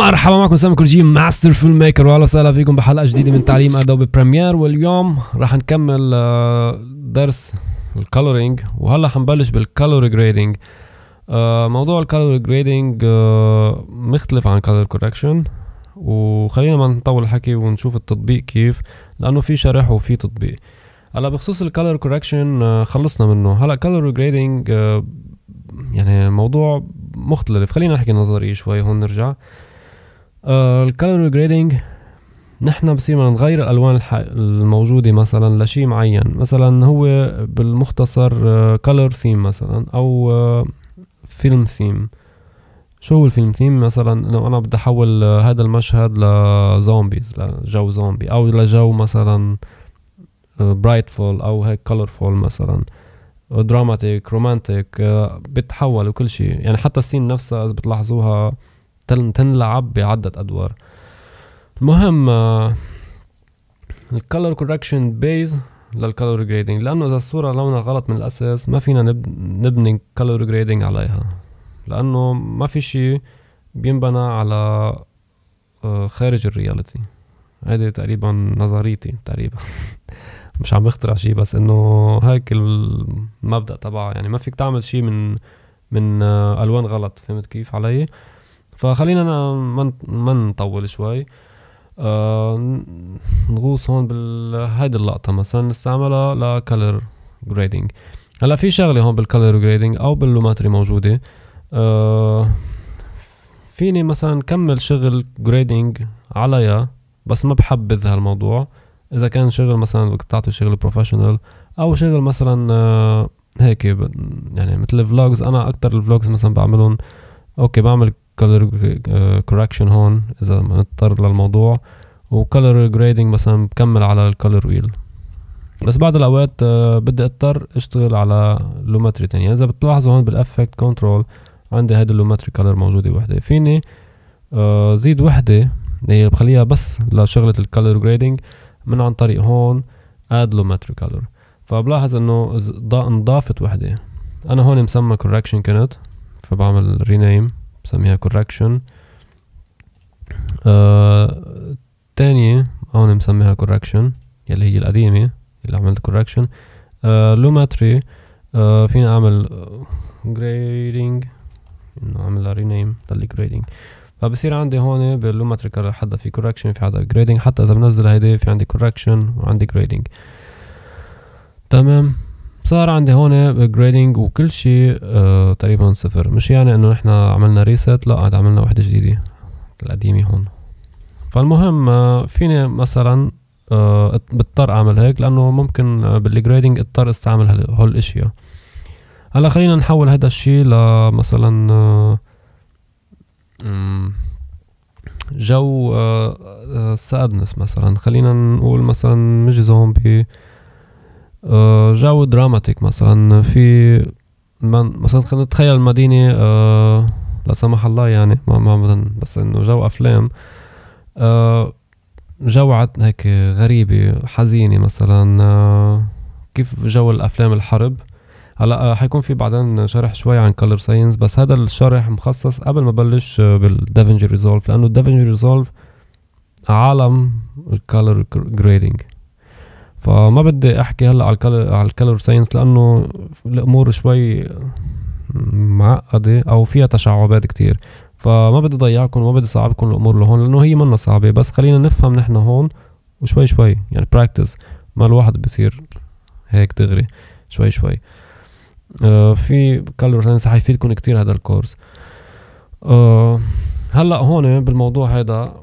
مرحبا معكم سامي كورجي ماستر فيلم ميكر واهلا وسهلا فيكم بحلقه جديده من تعليم ادوبي بريمير واليوم راح نكمل آه، درس الكالورينج وهلا حنبلش بالكالوري آه، جريدنج موضوع الكالوري آه، جريدنج مختلف عن كالور كوركشن وخلينا ما نطول الحكي ونشوف التطبيق كيف لانه في شرح وفي تطبيق هلا بخصوص الكالوري كوركشن خلصنا منه هلا كالور جريدنج يعني موضوع مختلف خلينا نحكي نظري شوي هون نرجع آه، الكالر جريدنج نحن بصيرنا نغير الالوان الموجوده مثلا لشيء معين مثلا هو بالمختصر كالر آه، ثيم مثلا او فيلم آه، ثيم شو هو الفيلم ثيم مثلا لو انا بدي احول هذا المشهد لزومبيز لجو زومبي او لجو مثلا برايتفول او هيك فول مثلا دراماتيك رومانتيك بتحول وكل شيء يعني حتى السين نفسها اذا بتلاحظوها تنلعب بعدة أدوار المهم الكالر كوركشن بيز للكالر جريدنج لانه اذا الصوره لونها غلط من الاساس ما فينا نبني كالور جريدنج عليها لانه ما في شيء بينبنى على آه، خارج الرياليتي هيدي تقريبا نظريتي تقريبا مش عم بخترع شيء بس انه هيك المبدا تبعها يعني ما فيك تعمل شيء من من آه، الوان غلط فهمت كيف علي فخلينا ما نطول شوي آه نغوص هون بهيدي اللقطة مثلا نستعملها لكالر جريدنج هلا في شغلة هون بالكالر جريدنج او باللوماتري موجودة آه فيني مثلا كمل شغل جريدنج عليها بس ما بحبذ هالموضوع اذا كان شغل مثلا بدك تعطي شغل بروفيشنال او شغل مثلا آه هيك يعني مثل الفلوجز انا اكتر الفلوجز مثلا بعملهم اوكي بعمل color كوركشن uh, هون اذا مضطر للموضوع و color جريدنج مثلا بكمل على color ويل بس بعض الاوقات آه، بدي اضطر اشتغل على لومتري تانية يعني اذا بتلاحظوا هون بالافكت كنترول عندي هيدي اللومتري كلر موجودة وحدة فيني آه، زيد وحدة اللي بخليها بس لشغلة الكلر جريدنج من عن طريق هون اد لومتري كلر فبلاحظ انه انضافت وحدة انا هون مسمى correction كانت فبعمل rename بسميها correction آه، تانية هون مسميها correction يلي هي القديمة اللي عملت correction لوماتري آه، فينا آه، فيني اعمل grading انه اعملها رينيم ضلي grading فبصير عندي هون كل حدا في correction في حدا grading حتى اذا بنزل هيدي في عندي correction وعندي grading تمام صار عندي هون جريدنج وكل شيء آه تقريبا صفر مش يعني انه نحن عملنا ريست لا عاد عملنا وحده جديده القديمه هون فالمهم آه، فيني مثلا آه بضطر اعمل هيك لانه ممكن آه، بالجريدنج اضطر استعمل هول الاشياء هلا خلينا نحول هذا الشيء لمثلا آه، جو سادنس مثلا خلينا نقول مثلا مش زومبي جو دراماتيك مثلا في مثلا خلينا نتخيل مدينة لا سمح الله يعني ما ما بس انه جو افلام جو هيك غريبة حزينة مثلا كيف جو الافلام الحرب هلا حيكون في بعدين شرح شوي عن كلر ساينس بس هذا الشرح مخصص قبل ما بلش بالدافنجي ريزولف لانه الدافنجي ريزولف عالم الكالر جريدنج فما بدي احكي هلا على الكالر على الكالور ساينس لانه الامور شوي معقده او فيها تشعبات كتير فما بدي ضيعكم وما بدي صعبكم الامور لهون لانه هي منا صعبه بس خلينا نفهم نحن هون وشوي شوي يعني براكتس ما الواحد بصير هيك دغري شوي شوي آه في كالور ساينس حيفيدكم كتير هذا الكورس آه هلا هون بالموضوع هذا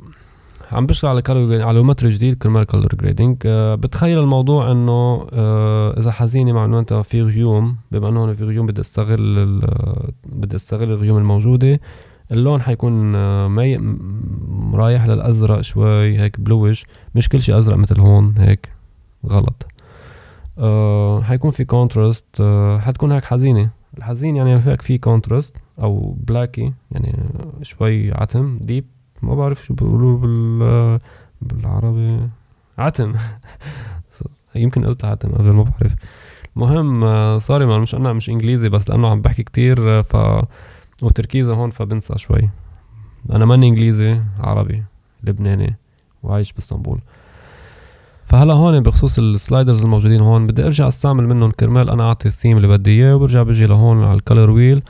عم بشتغل على جريدينج على متر جديد كرمال كالور جريدنج أه بتخيل الموضوع انه أه اذا حزينه مع انه انت في غيوم بما انه هون في غيوم بدي استغل آه، بدي استغل الغيوم الموجوده اللون حيكون آه، مي رايح للازرق شوي هيك بلوش مش كل شيء ازرق مثل هون هيك غلط أه حيكون في كونتراست أه حتكون هيك حزينه الحزين يعني فيك في كونتراست او بلاكي يعني شوي عتم ديب ما بعرف شو بيقولوا بال بالعربي عتم يمكن قلت عتم قبل ما بعرف المهم سوري ما مش انا مش انجليزي بس لانه عم بحكي كتير ف وتركيزه هون فبنسى شوي انا ماني انجليزي عربي لبناني وعايش باسطنبول فهلا هون بخصوص السلايدرز الموجودين هون بدي ارجع استعمل منهم كرمال انا اعطي الثيم اللي بدي اياه وبرجع بجي لهون على الكالر ويل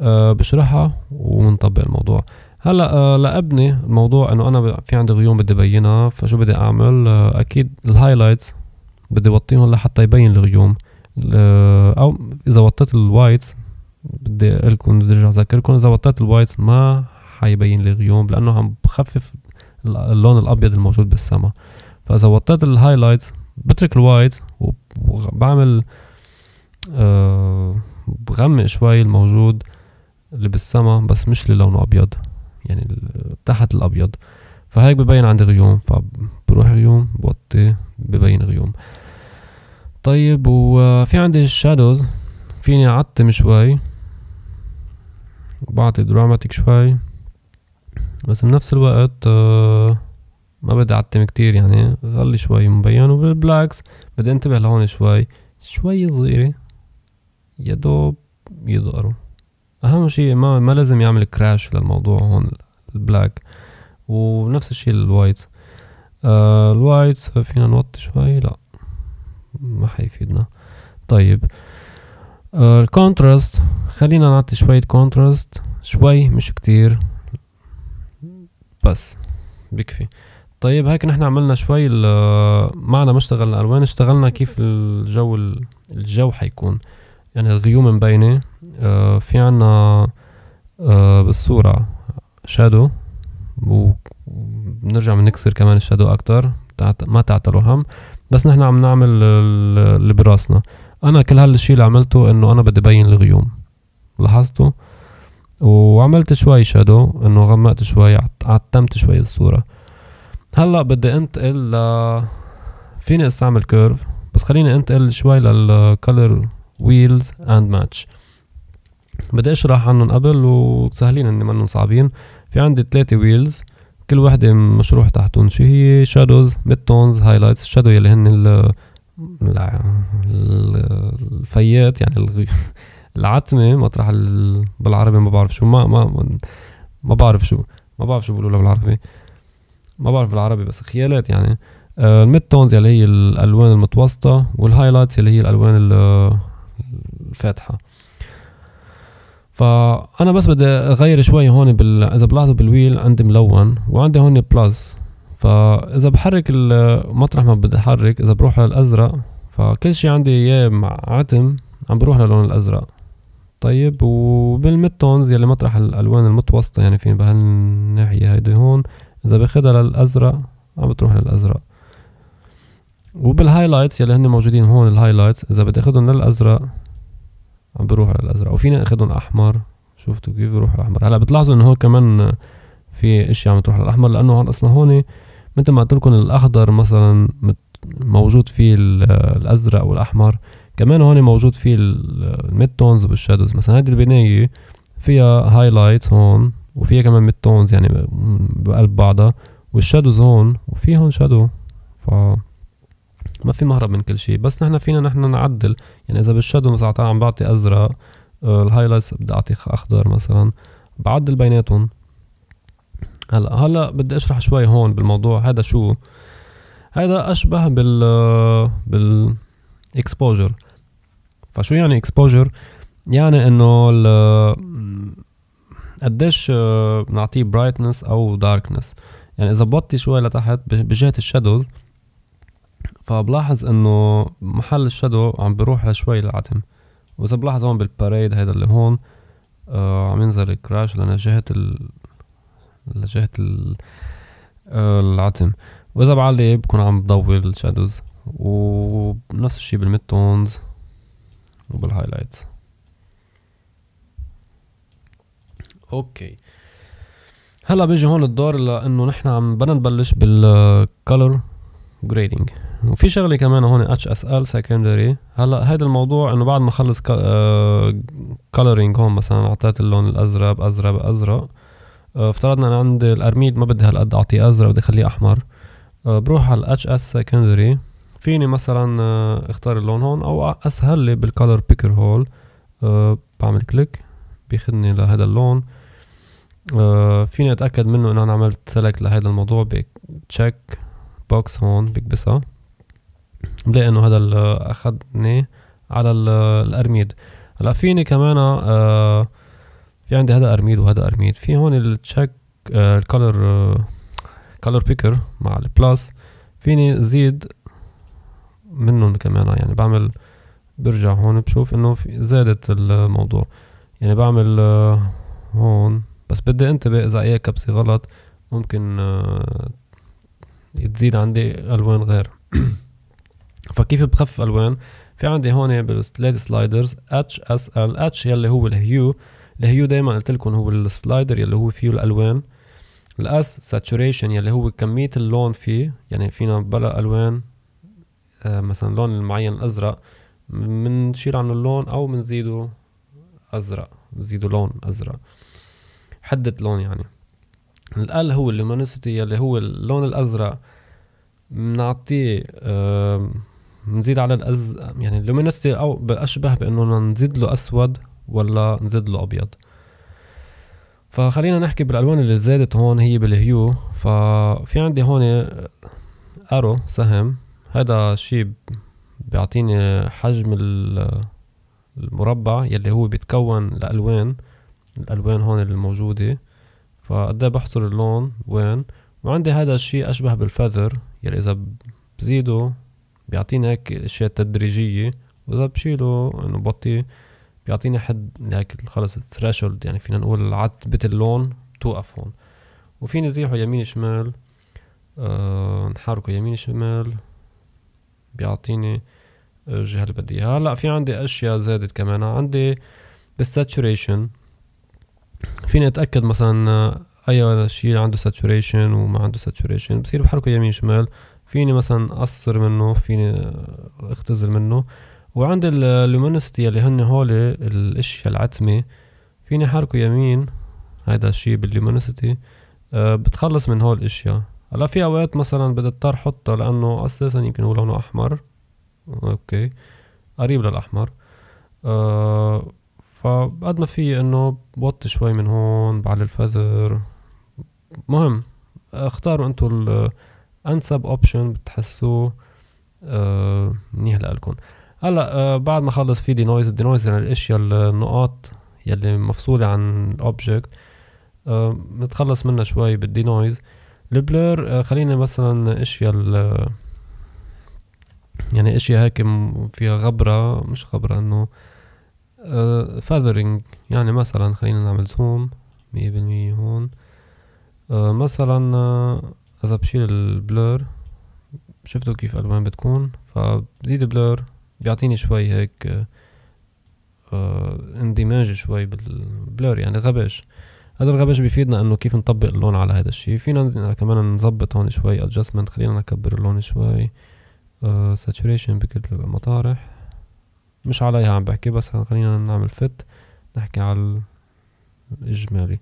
أه، بشرحها وبنطبق الموضوع هلا آه، لابني الموضوع انه انا في عندي غيوم بدي بينها فشو بدي اعمل آه، اكيد الهايلايتس بدي وطيهم لحتى يبين الغيوم آه، او اذا وطيت الوايتس بدي لكم بدي ارجع اذكركم اذا وطيت الوايتس ما حيبين لي غيوم لانه عم بخفف اللون الابيض الموجود بالسما فاذا وطيت الهايلايتس بترك الوايت وبعمل آه بغمق شوي الموجود اللي بالسما بس مش اللي لونه ابيض يعني تحت الابيض فهيك ببين عندي غيوم فبروح غيوم بوطي ببين غيوم طيب وفي عندي الشادوز فيني اعتم شوي بعطي دراماتيك شوي بس بنفس الوقت آه، ما بدي اعتم كتير يعني خلي شوي مبين وبالعكس بدي انتبه لهون شوي شوي صغيرة يا دوب اهم شيء ما ما لازم يعمل كراش للموضوع هون البلاك ونفس الشيء الوايت آه الوايت فينا نوطي شوي لا ما حيفيدنا طيب آه الكونتراست خلينا نعطي شوية كونتراست شوي مش كتير بس بكفي طيب هيك نحن عملنا شوي معنا ما اشتغلنا الوان اشتغلنا كيف الجو الجو حيكون يعني الغيوم مبينه آه، في عنا آه، بالصورة شادو وبنرجع بنكسر كمان الشادو اكتر ما تعتلوا هم بس نحن عم نعمل اللي براسنا انا كل هالشي اللي عملته انه انا بدي بين الغيوم لاحظتوا وعملت شوي شادو انه غمقت شوي عتمت شوي الصورة هلا بدي انتقل ل فيني استعمل كيرف بس خليني انتقل شوي للكالر ويلز اند ماتش بدي اشرح عنهم قبل وسهلين هن منهم صعبين في عندي ثلاثة ويلز كل وحدة مشروح تحتهم شو هي شادوز ميد تونز هايلايتس الشادو يلي هن ال الفيات يعني العتمة مطرح بالعربي ما بعرف شو ما ما ما بعرف شو ما بعرف شو بقولوا بالعربي ما بعرف بالعربي بس خيالات يعني الميد آه، تونز يلي هي الالوان المتوسطه والهايلايتس يلي هي الالوان الفاتحه فانا بس بدي اغير شوي هون بال... اذا بلاحظوا بالويل عندي ملون وعندي هون بلس فاذا بحرك المطرح ما بدي احرك اذا بروح للازرق فكل شيء عندي اياه مع عتم عم بروح للون الازرق طيب وبالميدتونز يلي مطرح الالوان المتوسطه يعني في بهالناحيه هيدي هون اذا باخدها للازرق عم بتروح للازرق وبالهايلايتس يلي هن موجودين هون الهايلايتس اذا بدي اخذهم للازرق عم بروح على الازرق وفينا اخذهم احمر شفتوا كيف بروح الاحمر هلا بتلاحظوا انه هون كمان في اشياء عم تروح على الاحمر لانه هون اصلا هون مثل ما قلت لكم الاخضر مثلا موجود فيه الازرق والاحمر كمان هون موجود فيه الميد تونز والشادوز مثلا هذه البنايه فيها هايلايتس هون وفيها كمان ميد تونز يعني بقلب بعضها والشادوز هون وفي هون شادو ف ما في مهرب من كل شيء بس نحن فينا نحن نعدل يعني اذا بالشادو مثلا عم بعطي ازرق آه، الهايلايتس بدي اعطي اخضر مثلا بعدل بيناتهم هلا هلا بدي اشرح شوي هون بالموضوع هذا شو هذا اشبه بال آه، بال اكسبوجر فشو يعني اكسبوجر يعني انه ال آه، قديش بنعطيه برايتنس او داركنس يعني اذا بوطي شوي لتحت بجهه الشادوز فبلاحظ انه محل الشادو عم بروح لشوي العتم واذا بلاحظ هون بالباريد هيدا اللي هون آه عم ينزل الكراش لجهة جهة ال لجهة ال آه، العتم واذا بعلي بكون عم بضوي الشادوز ونفس الشي بالميد تونز وبالهايلايتس اوكي هلا بيجي هون الدور لانه نحن عم بدنا نبلش بالكالر جريدنج وفي شغله كمان هون اتش اس ال سكندري هلا هذا الموضوع انه بعد ما خلص كلورينج آه، هون مثلا اعطيت اللون الازرق ازرق ازرق آه، افترضنا انا عندي الارميد ما بدي هالقد اعطيه ازرق بدي اخليه احمر آه، بروح على اتش اس سكندري فيني مثلا اختار اللون هون او اسهل لي بالكالر بيكر هول بعمل كليك بيخدني لهذا اللون فيني اتاكد منه انه انا عملت سلك لهذا الموضوع بتشيك بوكس هون بكبسها بلاقي انه هذا اخذني على الارميد هلا فيني كمان آه، في عندي هذا ارميد وهذا ارميد في هون التشيك الكالر كالر بيكر مع البلس فيني زيد منهم كمان يعني بعمل برجع هون بشوف انه زادت الموضوع يعني بعمل آه، هون بس بدي انتبه اذا اي كبسه غلط ممكن آه تزيد عندي الوان غير فكيف بخفف الوان في عندي هون بالثلاث سلايدرز اتش اس ال اتش يلي هو الهيو الهيو دائما قلت لكم هو السلايدر يلي هو فيه الالوان الاس ساتوريشن يلي هو كميه اللون فيه يعني فينا بلا الوان آه، مثلا اللون المعين الازرق بنشيل عنه اللون او بنزيده ازرق بنزيده لون ازرق حدة لون يعني ال هو اللومينوسيتي يلي هو اللون الازرق بنعطيه نزيد على الأز يعني اللومينستي أو أشبه بإنه نزيد له أسود ولا نزيد له أبيض فخلينا نحكي بالألوان اللي زادت هون هي بالهيو ففي عندي هون أرو سهم هذا شيء بيعطيني حجم المربع يلي هو بيتكون لألوان الألوان هون الموجودة فقد إيه بحصر اللون وين وعندي هذا الشيء أشبه بالفذر يلي إذا بزيده بيعطينا هيك اشياء تدريجيه واذا بشيله انه بطي بيعطيني حد هيك خلص الثريشولد يعني فينا نقول عتبه اللون توقف هون وفيني زيحه يمين شمال أه نحركه يمين شمال بيعطيني الجهه اللي بدي اياها هلا في عندي اشياء زادت كمان عندي بالساتوريشن فيني اتاكد مثلا اي شيء عنده ساتوريشن وما عنده ساتوريشن بصير بحركه يمين شمال فيني مثلا اقصر منه فيني اختزل منه وعند اللومينستي اللي هن هول الاشياء العتمه فيني حركه يمين هيدا الشيء باللومينستي آه، بتخلص من هول الاشياء هلا في اوقات مثلا بدي اضطر حطها لانه اساسا يمكن هو لونه احمر اوكي قريب للاحمر أه فقد ما في انه بوطي شوي من هون بعلي الفذر مهم اختاروا انتو انسب اوبشن بتحسوه آه منيح لإلكم هلا آه بعد ما خلص في نويز يعني الاشياء النقاط يلي مفصولة عن الاوبجكت آه نتخلص منها شوي نويز البلر آه خلينا مثلا اشياء يعني اشياء هيك فيها غبرة مش غبرة انه آه فاذرينج يعني مثلا خلينا نعمل زوم مية بالمية هون آه مثلا آه، اذا بشيل البلور شفتوا كيف الوان بتكون فبزيد بلور بيعطيني شوي هيك آه اندماج شوي بالبلور يعني غبش هذا الغبش بيفيدنا انه كيف نطبق اللون على هذا الشيء فينا كمان نظبط هون شوي ادجستمنت خلينا نكبر اللون شوي ساتوريشن آه، بكل المطارح مش عليها عم بحكي بس خلينا نعمل فت نحكي على الاجمالي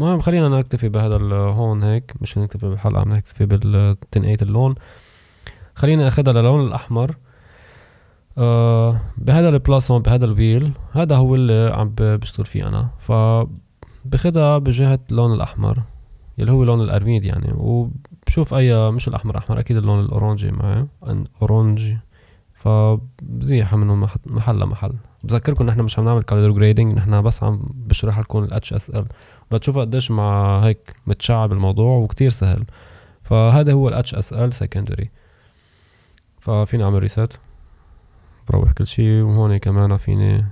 المهم خلينا نكتفي بهذا هون هيك مش نكتفي بالحلقة عم نكتفي بالتنقية اللون خلينا اخدها للون الاحمر آه بهذا البلاس هون بهذا الويل هذا هو اللي عم بشتغل فيه انا ف بخدها بجهة اللون الاحمر اللي هو لون الارميد يعني وبشوف اي مش الاحمر احمر اكيد اللون الاورنجي معي اورنجي فبزيحها منه محل لمحل بذكركم نحن مش عم نعمل كالر جريدنج نحن بس عم بشرح لكم الاتش اس ال بتشوف قديش مع هيك متشعب الموضوع وكتير سهل فهذا هو الاتش اس ال سكندري ففيني اعمل ريسات بروح كل شيء وهون كمان فيني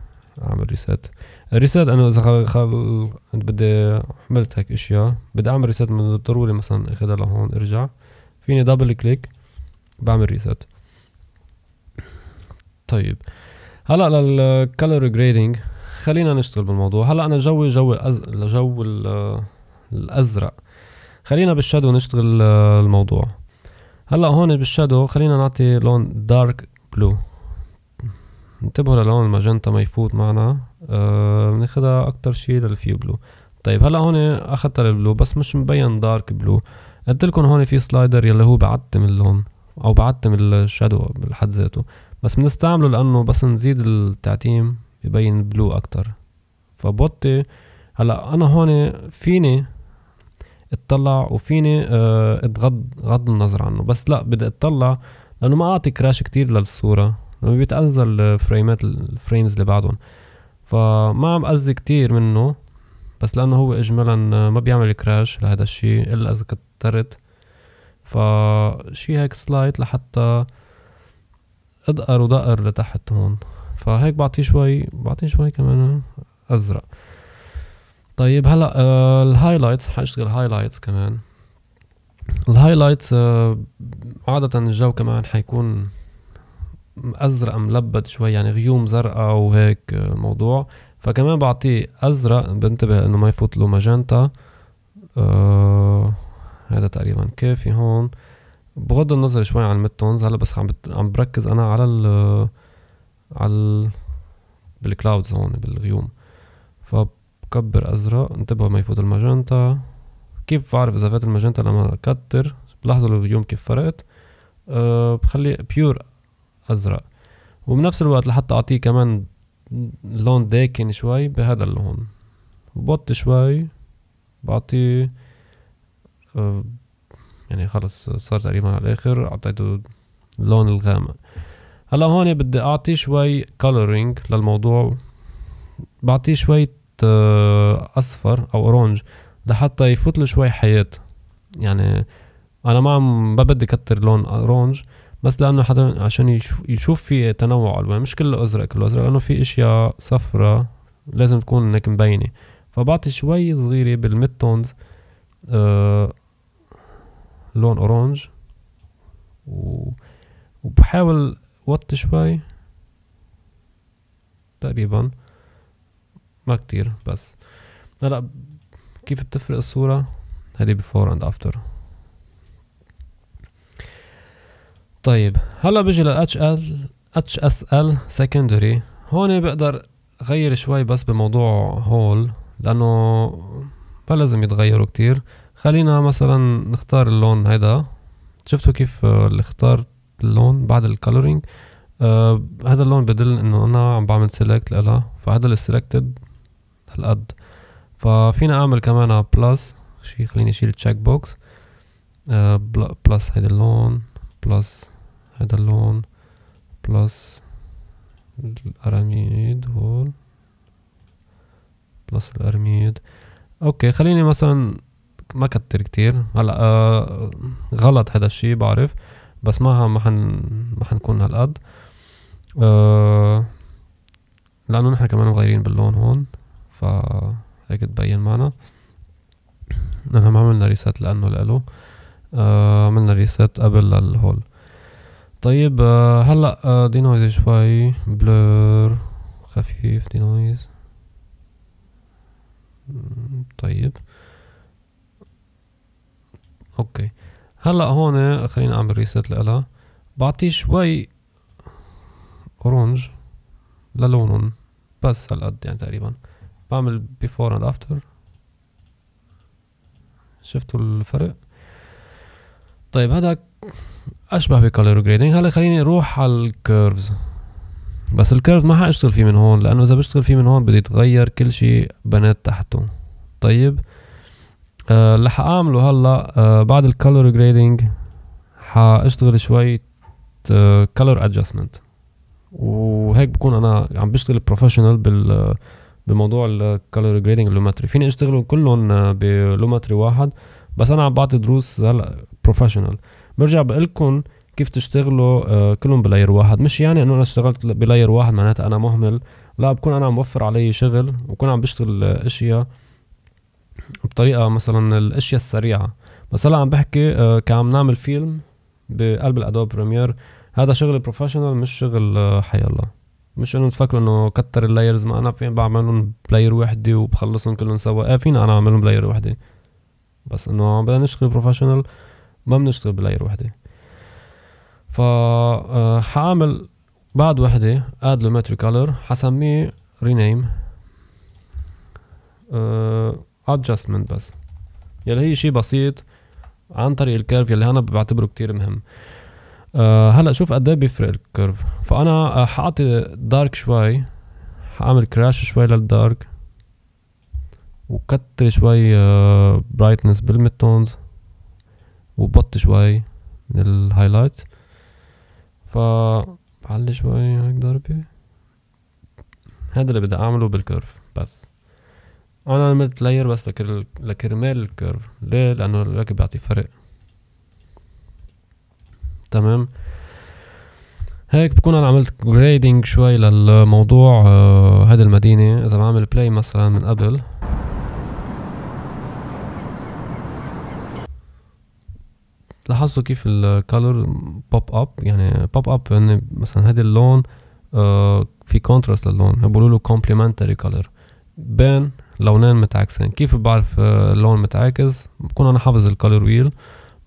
اعمل ريسات الريسات انا اذا خل... خل... بدي عملت هيك اشياء بدي اعمل ريسات من ضروري مثلا اخذها لهون ارجع فيني دبل كليك بعمل ريسات طيب هلا للكالر جريدنج خلينا نشتغل بالموضوع هلا انا جوي جو الأز... جو الازرق خلينا بالشادو نشتغل آه، الموضوع هلا هون بالشادو خلينا نعطي لون دارك بلو انتبهوا للون الماجنتا ما يفوت معنا أه بناخدها اكتر شي للفيو بلو طيب هلا هون اخدتها للبلو بس مش مبين دارك بلو قلت لكم هون في سلايدر يلي هو بعتم اللون او بعتم الشادو بالحد ذاته بس بنستعمله لانه بس نزيد التعتيم يبين بلو اكتر فبوطي هلا انا هون فيني اطلع وفيني آه، اتغض غض النظر عنه بس لا بدي اطلع لانه ما اعطي كراش كتير للصوره لانه بيتاذى الفريمات الفريمز اللي بعدهم فما عم اذي كتير منه بس لانه هو اجمالا آه، ما بيعمل كراش لهذا الشيء الا اذا كترت فشي هيك سلايد لحتى ادقر ودقر لتحت هون فهيك بعطيه شوي بعطيه شوي كمان ازرق طيب هلا الهايلايتس حاشتغل هايلايتس كمان الهايلايتس آه، عادة الجو كمان حيكون ازرق ملبد شوي يعني غيوم زرقاء وهيك الموضوع آه، فكمان بعطيه ازرق بنتبه انه ما يفوت له ماجنتا آه هذا تقريبا كافي هون بغض النظر شوي عن الميد تونز هلا بس عم عم بركز انا على ال على بالكلاودز هون بالغيوم فبكبر ازرق انتبه ما يفوت الماجنتا كيف بعرف اذا فات الماجنتا لما اكتر بلاحظوا الغيوم كيف فرقت أه بخلي بيور ازرق وبنفس الوقت لحتى اعطيه كمان لون داكن شوي بهذا اللون وبط شوي بعطيه أه يعني خلص صار تقريبا على الاخر اعطيته اللون الغامق هلا هون بدي اعطي شوي كولورينج للموضوع بعطيه شوية آه، اصفر او اورنج لحتى يفوت له شوي حياة يعني انا ما عم ما بدي كتر لون اورنج بس لانه حدا عشان يشوف في تنوع الوان مش كله ازرق كله ازرق لانه في اشياء صفرة لازم تكون هيك مبينة فبعطي شوي صغيرة بالميد تونز آه لون اورنج وبحاول وطي شوي تقريبا ما كتير بس هلا كيف بتفرق الصورة هذه بفور اند افتر طيب هلا بجي لل HL HSL secondary هون بقدر غير شوي بس بموضوع هول لانه ما لازم يتغيروا كتير خلينا مثلا نختار اللون هيدا شفتوا كيف اللي اخترت اللون بعد الكالورينج آه هذا اللون بدل انه انا عم بعمل سيلكت لها فهذا السيلكتد هالقد ففينا اعمل كمان بلس شي خليني اشيل تشيك بوكس آه بلس هيدا اللون بلس هيدا اللون بلس الارميد هول بلس الارميد اوكي خليني مثلا ما كتر كتير هلا آه غلط هذا الشي بعرف بس ما ما حن ما حنكون هالقد أه لانه نحن كمان مغيرين باللون هون فهيك تبين معنا نحن ما عملنا ريسيت لانه لإله آه عملنا ريسيت قبل للهول طيب آه هلا آه نويز شوي بلور خفيف دي نويز طيب اوكي هلا هون خليني اعمل ريسيت لها بعطيه شوي اورنج للونهم بس هالقد يعني تقريبا بعمل بيفور اند افتر شفتوا الفرق طيب هذا اشبه بكالر جريدنج هلا خليني اروح على الكيرفز بس الكيرف ما حاشتغل فيه من هون لانه اذا بشتغل فيه من هون بدي يتغير كل شيء بنات تحته طيب اللي آه، حاعمله هلا آه، بعد الكالور جريدنج حاشتغل شوية كالور آه، ادجستمنت وهيك بكون انا عم بشتغل بروفيشنال بال بموضوع الكالور جريدنج اللوماتري فيني اشتغلهم كلهم بلوماتري واحد بس انا عم بعطي دروس هلا بروفيشنال برجع بقول لكم كيف تشتغلوا كلهم بلاير واحد مش يعني انه انا اشتغلت بلاير واحد معناتها انا مهمل لا بكون انا عم بوفر علي شغل وبكون عم بشتغل اشياء بطريقه مثلا الاشياء السريعه بس هلا عم بحكي آه، كان عم نعمل فيلم بقلب الادوب بريمير هذا شغل بروفيشنال مش شغل آه، حيالله مش انه تفكروا انه كتر اللايرز ما انا فين بعملهم بلاير وحده وبخلصهم كلهم سوا ايه فينا انا اعملهم بلاير وحده بس انه بدنا نشتغل بروفيشنال ما بنشتغل بلاير وحده ف آه، حاعمل بعد وحده اد لو ماتري كولر حسميه رينيم أه ادجستمنت بس يلي هي شيء بسيط عن طريق الكيرف يلي انا بعتبره كتير مهم أه هلا شوف قد ايه بيفرق الكيرف فانا حاعطي دارك شوي حاعمل كراش شوي للدارك وكتر شوي برايتنس آه، بالميدتونز وبط شوي من الهايلايت ف بعلي شوي هيك ضربة هذا اللي بدي اعمله بالكيرف بس انا عملت لاير بس لكرمال الكيرف ليه لانه الراكب بيعطي فرق تمام هيك بكون انا عملت جريدنج شوي للموضوع آه، هذه آه المدينه اذا بعمل بلاي مثلا من قبل لاحظتوا كيف الكالر بوب اب يعني بوب اب يعني مثلا هذا اللون آه في كونتراست للون بقولوا له كومبلمنتري كالر بين لونين متعاكسين كيف بعرف آه، اللون متعاكس بكون انا حافظ الكالر ويل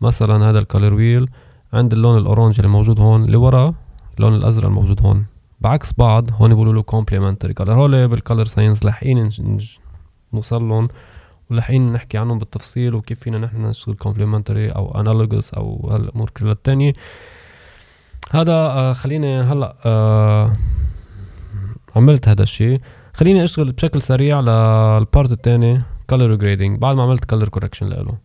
مثلا هذا الكالر ويل عند اللون الاورانج اللي موجود هون لورا اللون الازرق الموجود هون بعكس بعض هون بيقولوا له كومبليمنتري كالر هول بالكالر ساينس لاحقين نوصل لهم ولاحقين نحكي عنهم بالتفصيل وكيف فينا نحن نشتغل كومبليمنتري او انالوجس او هالامور كلها الثانيه هذا آه، خليني هلا آه، عملت هذا الشيء خليني اشتغل بشكل سريع للبارت الثاني color grading بعد ما عملت color correction له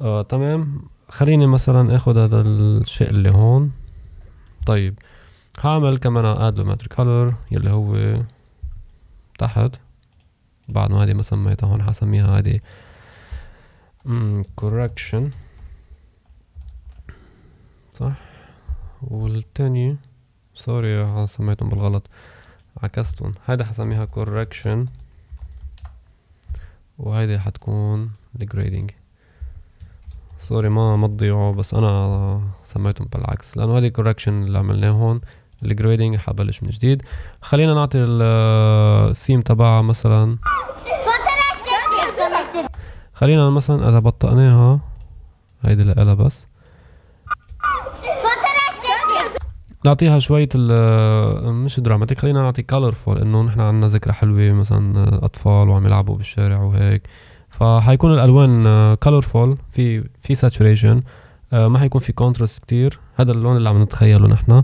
آه تمام خليني مثلا اخذ هذا الشيء اللي هون طيب هعمل كمان add له color يلي هو تحت بعد ما هذه ما سميتها هون حسميها هذه correction صح والتاني سوري سميتهم بالغلط عكستهم هيدا حسميها correction وهيدي حتكون degrading سوري ما ما تضيعوا بس انا سميتهم بالعكس لانه هذه correction اللي عملناه هون الجريدنج حبلش من جديد خلينا نعطي الثيم تبعها مثلا خلينا مثلا اذا بطئناها هيدي لها بس نعطيها شويه مش دراماتيك خلينا نعطي كالرفول انه نحن عندنا ذكرى حلوه مثلا آه، اطفال وعم يلعبوا بالشارع وهيك فحيكون الالوان كالرفول آه، في في ساتوريشن آه، ما حيكون في كونتراست كتير هذا اللون اللي عم نتخيله نحن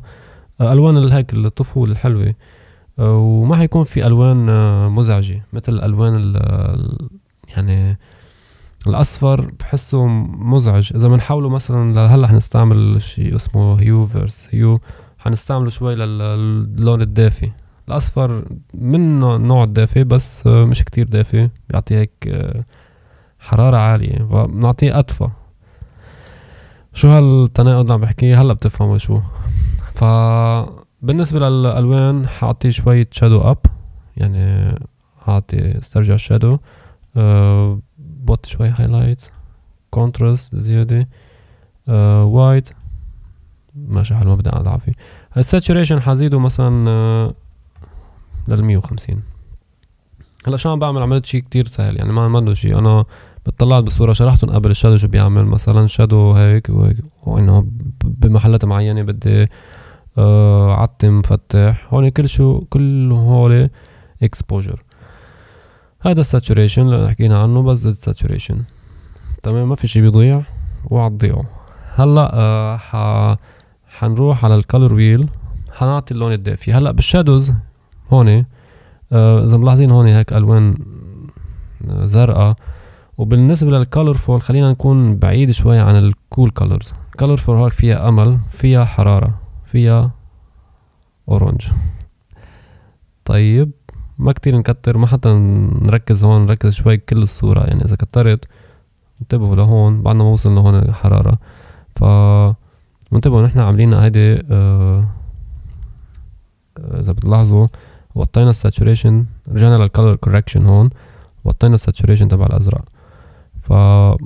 الوان هيك الطفوله الحلوه وما حيكون في الوان مزعجه مثل الالوان ال يعني الاصفر بحسه مزعج اذا بنحاوله مثلا لهلا حنستعمل شيء اسمه هيو فيرس هيو حنستعمله شوي للون الدافي الاصفر منه نوع الدافي بس آه، مش كتير دافي بيعطي هيك آه، حرارة عالية فبنعطيه أطفى شو هالتناقض اللي عم بحكيه هلا بتفهموا شو ف بالنسبة للألوان حاعطيه شوية شادو أب يعني أعطي استرجع الشادو آه، بوت شوي هايلايت كونتراست زيادة وايت وايت ماشي حال مبدا فيه الساتوريشن حزيده مثلا آه، لل 150 هلا شو عم بعمل عملت شيء كتير سهل يعني ما عملت شيء انا بطلعت بالصورة شرحتهم قبل الشادو شو بيعمل مثلا شادو هيك وهيك وانه بمحلات معينة بدي آه عطم فتح هون كل شو كل هول اكسبوجر هذا الساتوريشن اللي حكينا عنه بس الساتوريشن تمام ما في شي بيضيع وعضيعه هلا آه حنروح على الكالر ويل حنعطي اللون الدافي هلا بالشادوز هون آه، اذا آه ملاحظين هون هيك الوان آه، زرقاء وبالنسبه للكالرفول خلينا نكون بعيد شوي عن الكول كالرز كالرفول هاك فيها امل فيها حراره فيها اورنج طيب ما كتير نكتر ما حتى نركز هون نركز شوي كل الصورة يعني إذا كترت انتبهوا لهون بعد ما وصل لهون الحرارة ف وانتبهوا نحن عاملين هيدي اذا آه آه بتلاحظوا وطينا الساتوريشن رجعنا للكلر كوركشن هون وطينا الساتوريشن تبع الازرق فما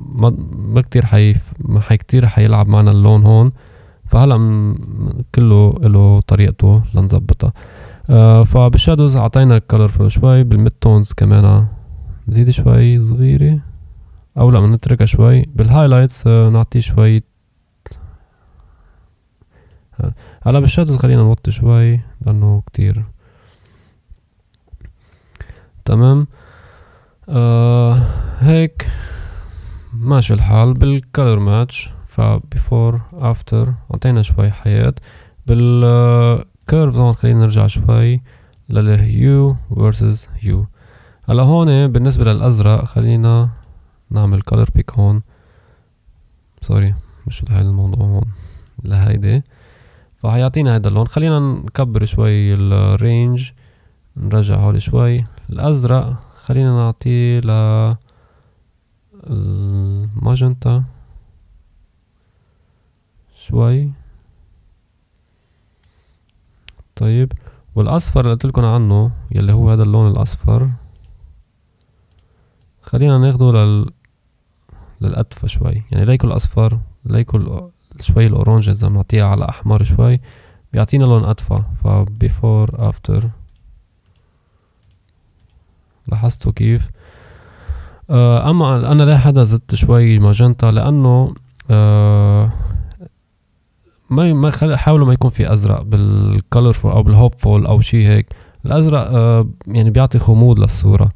ما كتير حي ما حي كتير حيلعب معنا اللون هون فهلا كله له طريقته لنظبطها آه فبالشادوز اعطينا كلرفول شوي بالميد تونز كمان زيد شوي صغيره او لا بنتركها شوي بالهايلايتس آه نعطيه شوية هلا بالشادوز خلينا نوطي شوي لانه كتير تمام آه هيك ماشي الحال بالكالر ماتش فبيفور افتر اعطينا شوي حياة بالكيرف زون خلينا نرجع شوي يو versus يو هلا هون بالنسبة للأزرق خلينا نعمل color pick هون سوري مش لهيدا الموضوع هون لهيدي فحيعطينا هذا اللون خلينا نكبر شوي الرينج نرجع هول شوي الازرق خلينا نعطيه ل الماجنتا شوي طيب والاصفر اللي قلتلكن عنه يلي هو هذا اللون الاصفر خلينا ناخده لل للأدفى شوي يعني لا يكون اصفر لا يكون شوي الاورنج اذا بنعطيها على احمر شوي بيعطينا لون ادفى ف افتر لاحظتوا كيف آه، اما انا ليه حدا زدت شوي ماجنتا لانه آه، ما ما حاولوا ما يكون في ازرق بالكالرفول او بالهوبفول او شي هيك الازرق آه، يعني بيعطي خمود للصوره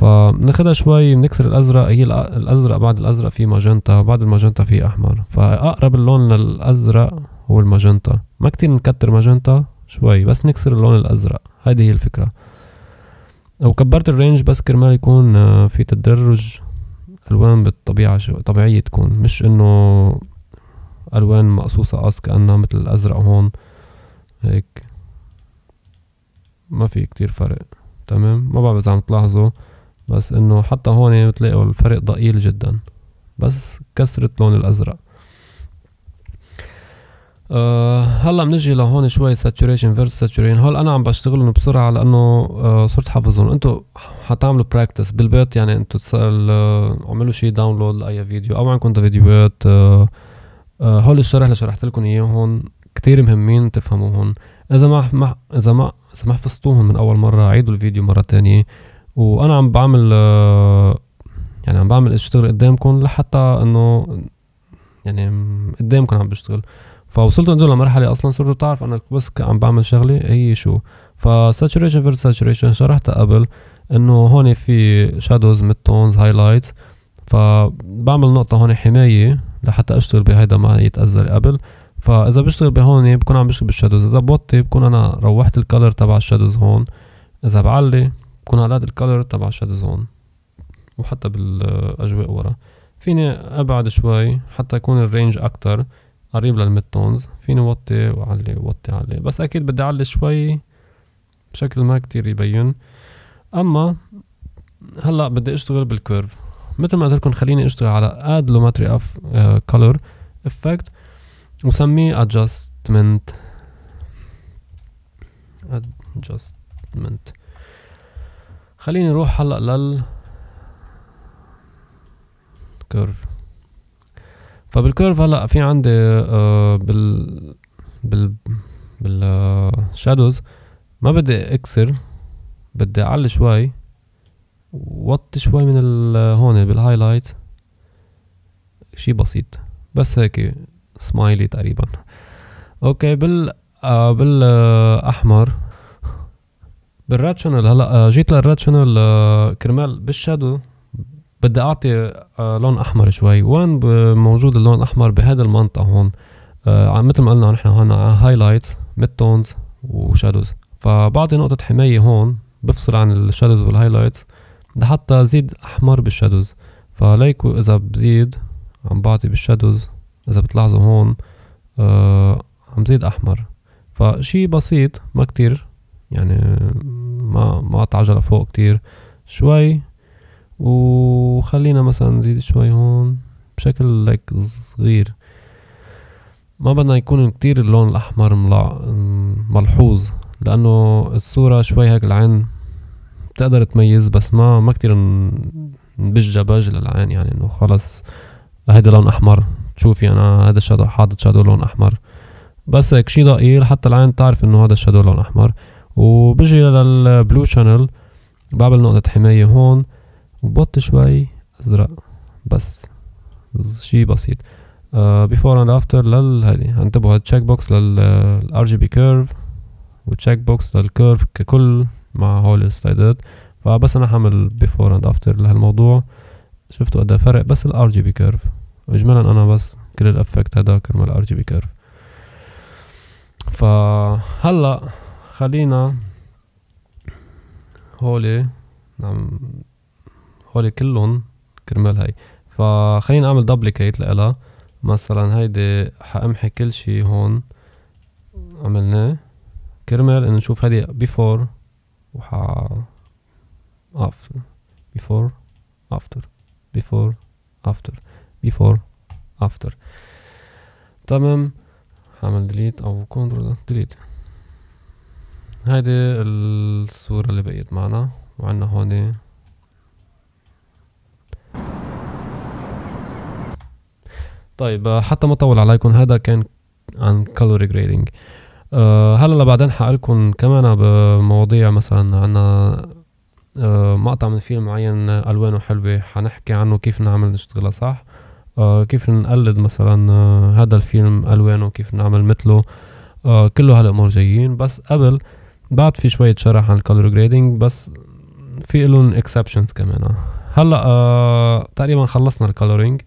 فبناخدها شوي بنكسر الازرق هي الازرق بعد الازرق في ماجنتا بعد الماجنتا في احمر فاقرب اللون للازرق هو الماجنتا ما كتير نكتر ماجنتا شوي بس نكسر اللون الازرق هذه هي الفكره وكبرت الرينج بس كرمال يكون آه، في تدرج الوان بالطبيعه شو طبيعيه تكون مش انه الوان مقصوصه قص كانها مثل الازرق هون هيك ما في كتير فرق تمام ما بعرف اذا عم تلاحظوا بس انه حتى هون بتلاقوا الفرق ضئيل جدا بس كسرة لون الازرق أه هلا بنجي لهون شوي ساتوريشن فيرس ساتوريشن هول انا عم بشتغلهم بسرعه لانه أه صرت حافظهم انتم حتعملوا براكتس بالبيت يعني انتم تسال آه، اعملوا شي داونلود لاي فيديو او عندكم فيديوهات آه،, أه هول الشرح اللي شرحت لكم اياهم كتير مهمين تفهموهم اذا ما اذا ما اذا ما حفظتوهم من اول مره عيدوا الفيديو مره تانية وانا عم بعمل آه، يعني عم بعمل اشتغل قدامكم لحتى انه يعني قدامكم عم بشتغل فوصلت انتم لمرحله اصلا صرتوا بتعرفوا انا بس عم بعمل شغله هي شو فساتوريشن فيرس ساتوريشن شرحتها قبل انه هون في شادوز ميد تونز هايلايتس فبعمل نقطه هون حمايه لحتى اشتغل بهيدا ما يتاذى قبل فاذا بشتغل بهون بكون عم بشتغل بالشادوز اذا بوطي بكون انا روحت الكالر تبع الشادوز هون اذا بعلي بكون على هذا الكالر تبع شاد زون وحتى بالاجواء ورا فيني ابعد شوي حتى يكون الرينج اكتر قريب للميد تونز فيني وطي وعلي وطي علي بس اكيد بدي اعلي شوي بشكل ما كتير يبين اما هلا بدي اشتغل بالكيرف مثل ما قلت لكم خليني اشتغل على اد لوماتري اف كولر افكت وسميه adjustment adjustment خليني نروح هلا لل كيرف فبالكيرف هلا في عندي آه بال بال بالشادوز آه، ما بدي اكسر بدي اعلي شوي وطي شوي من آه، هون بالهايلايت شي بسيط بس هيك سمايلي تقريبا اوكي بال آه بالاحمر بالراتشنال هلا آه، جيت للراتشنال آه، كرمال بالشادو بدي اعطي آه، لون احمر شوي وين موجود اللون الاحمر بهذا المنطقه هون مثل ما قلنا نحن هون على ميد تونز وشادوز فبعطي نقطه حمايه هون بفصل عن الشادوز والهايلايت لحتى زيد احمر بالشادوز فليكو اذا بزيد عم بعطي بالشادوز اذا بتلاحظوا هون عم زيد احمر فشي بسيط ما كتير يعني ما ما تعجل فوق كتير شوي وخلينا مثلا نزيد شوي هون بشكل ليك صغير ما بدنا يكون كتير اللون الأحمر ملحوظ لأنه الصورة شوي هيك العين بتقدر تميز بس ما ما كتير نبج بج للعين يعني انه خلص هيدا لون احمر تشوفي انا هذا الشادو حاطط شادو لون احمر بس هيك شي ضئيل حتى العين تعرف انه هذا الشادو لون احمر وبجي للبلو شانل بعمل نقطة حماية هون وبط شوي ازرق بس شي بسيط بيفور اند افتر للهيدي انتبهوا هاد تشيك بوكس للار جي بي كيرف وتشيك بوكس للكيرف ككل مع هول السلايدات فبس انا حامل بيفور اند افتر لهالموضوع شفتوا قد فرق بس الار جي بي كيرف اجمالا انا بس كل الافكت هذا كرمال ار جي بي كيرف فهلا خلينا هولي نعم هولي كلهم كرمال هاي فخلينا اعمل دوبليكيت لها مثلا هيدي حامحي كل شي هون عملناه كرمال انه نشوف هيدي بيفور وح افتر بيفور افتر بيفور افتر بيفور افتر تمام هعمل ديليت او كونترول ديليت هيدي الصورة اللي بقيت معنا وعنا هون طيب آه، حتى ما اطول عليكم هذا كان عن color grading أه هلا بعدين حقلكم كمان بمواضيع مثلا عنا أه مقطع من فيلم معين الوانه حلوه حنحكي عنه كيف نعمل نشتغلها صح أه كيف نقلد مثلا آه، هذا الفيلم الوانه كيف نعمل مثله آه، كله هالامور جايين بس قبل بعد في شوية شرح عن الكالور جريدنج بس في لهم اكسبشنز كمان هلا آه تقريبا خلصنا الكالورينج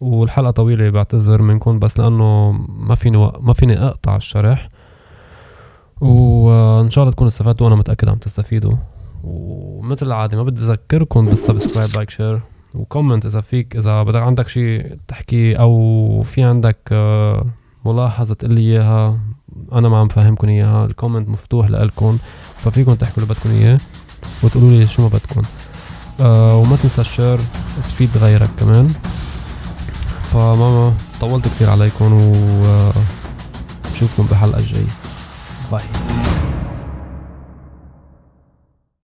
والحلقة طويلة بعتذر منكم بس لأنه ما فيني ما فيني أقطع الشرح وإن آه، شاء الله تكونوا استفدتوا وأنا متأكد عم تستفيدوا ومثل العادة ما بدي أذكركم بالسبسكرايب لايك شير وكومنت إذا فيك إذا بدك عندك شيء تحكي أو في عندك آه، ملاحظة تقول لي إياها انا ما عم فهمكم اياها الكومنت مفتوح لكم ففيكم تحكوا اللي بدكم اياه وتقولوا لي شو ما بدكم أه وما تنسى الشير تفيد غيرك كمان فماما طولت كثير عليكم و آه، بشوفكم بحلقه الجايه باي